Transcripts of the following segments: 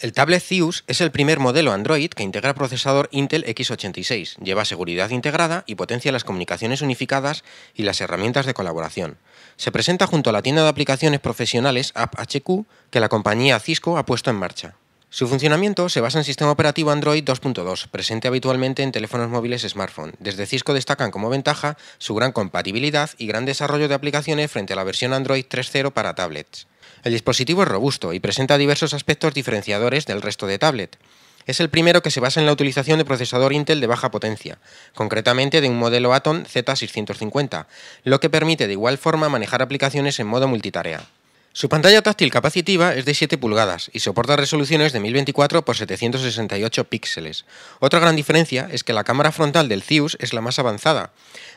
El tablet Zeus es el primer modelo Android que integra procesador Intel x86, lleva seguridad integrada y potencia las comunicaciones unificadas y las herramientas de colaboración. Se presenta junto a la tienda de aplicaciones profesionales AppHQ que la compañía Cisco ha puesto en marcha. Su funcionamiento se basa en sistema operativo Android 2.2, presente habitualmente en teléfonos móviles smartphone. Desde Cisco destacan como ventaja su gran compatibilidad y gran desarrollo de aplicaciones frente a la versión Android 3.0 para tablets. El dispositivo es robusto y presenta diversos aspectos diferenciadores del resto de tablet. Es el primero que se basa en la utilización de procesador Intel de baja potencia, concretamente de un modelo Atom Z650, lo que permite de igual forma manejar aplicaciones en modo multitarea. Su pantalla táctil capacitiva es de 7 pulgadas y soporta resoluciones de 1024 x 768 píxeles. Otra gran diferencia es que la cámara frontal del CIUS es la más avanzada,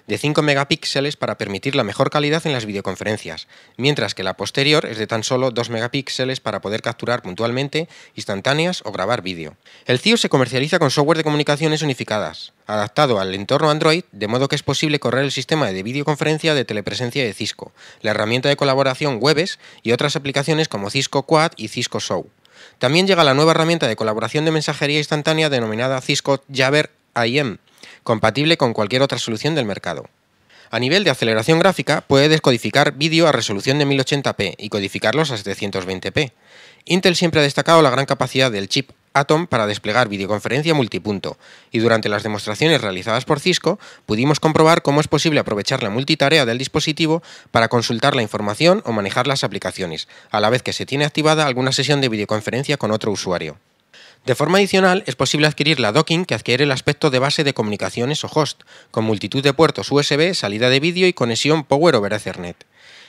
de 5 megapíxeles para permitir la mejor calidad en las videoconferencias, mientras que la posterior es de tan solo 2 megapíxeles para poder capturar puntualmente, instantáneas o grabar vídeo. El CIUS se comercializa con software de comunicaciones unificadas, adaptado al entorno Android, de modo que es posible correr el sistema de videoconferencia de telepresencia de Cisco, la herramienta de colaboración Webes y otras aplicaciones como Cisco Quad y Cisco Show. También llega la nueva herramienta de colaboración de mensajería instantánea denominada Cisco Jabber IM, compatible con cualquier otra solución del mercado. A nivel de aceleración gráfica, puede descodificar vídeo a resolución de 1080p y codificarlos a 720p. Intel siempre ha destacado la gran capacidad del chip Atom para desplegar videoconferencia multipunto, y durante las demostraciones realizadas por Cisco pudimos comprobar cómo es posible aprovechar la multitarea del dispositivo para consultar la información o manejar las aplicaciones, a la vez que se tiene activada alguna sesión de videoconferencia con otro usuario. De forma adicional, es posible adquirir la docking que adquiere el aspecto de base de comunicaciones o host, con multitud de puertos USB, salida de vídeo y conexión Power over Ethernet.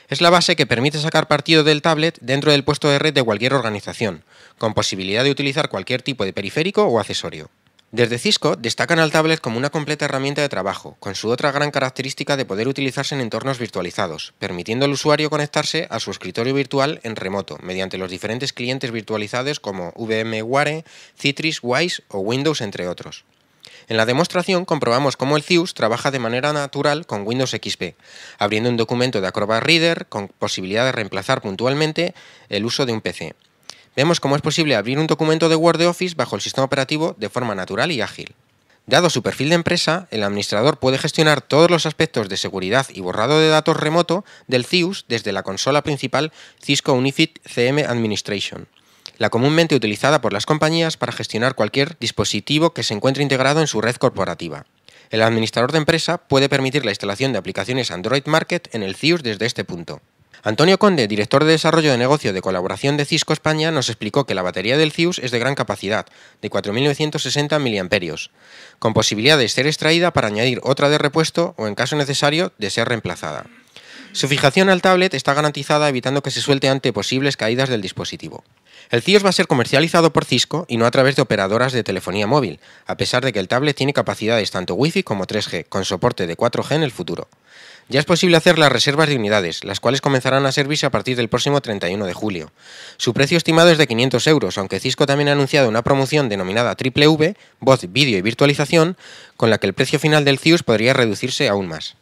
Es la base que permite sacar partido del tablet dentro del puesto de red de cualquier organización, con posibilidad de utilizar cualquier tipo de periférico o accesorio. Desde Cisco destacan al tablet como una completa herramienta de trabajo, con su otra gran característica de poder utilizarse en entornos virtualizados, permitiendo al usuario conectarse a su escritorio virtual en remoto, mediante los diferentes clientes virtualizados como VMware, Citrix, Wise o Windows, entre otros. En la demostración comprobamos cómo el CIUS trabaja de manera natural con Windows XP, abriendo un documento de Acrobat Reader con posibilidad de reemplazar puntualmente el uso de un PC vemos cómo es posible abrir un documento de Word de Office bajo el sistema operativo de forma natural y ágil. Dado su perfil de empresa, el administrador puede gestionar todos los aspectos de seguridad y borrado de datos remoto del CIUS desde la consola principal Cisco Unified CM Administration, la comúnmente utilizada por las compañías para gestionar cualquier dispositivo que se encuentre integrado en su red corporativa. El administrador de empresa puede permitir la instalación de aplicaciones Android Market en el CIUS desde este punto. Antonio Conde, director de desarrollo de negocio de colaboración de Cisco España, nos explicó que la batería del CIUS es de gran capacidad, de 4.960 mAh, con posibilidad de ser extraída para añadir otra de repuesto o, en caso necesario, de ser reemplazada. Su fijación al tablet está garantizada evitando que se suelte ante posibles caídas del dispositivo. El CIOS va a ser comercializado por Cisco y no a través de operadoras de telefonía móvil, a pesar de que el tablet tiene capacidades tanto Wi-Fi como 3G, con soporte de 4G en el futuro. Ya es posible hacer las reservas de unidades, las cuales comenzarán a servirse a partir del próximo 31 de julio. Su precio estimado es de 500 euros, aunque Cisco también ha anunciado una promoción denominada Triple V, voz, vídeo y virtualización, con la que el precio final del CIUS podría reducirse aún más.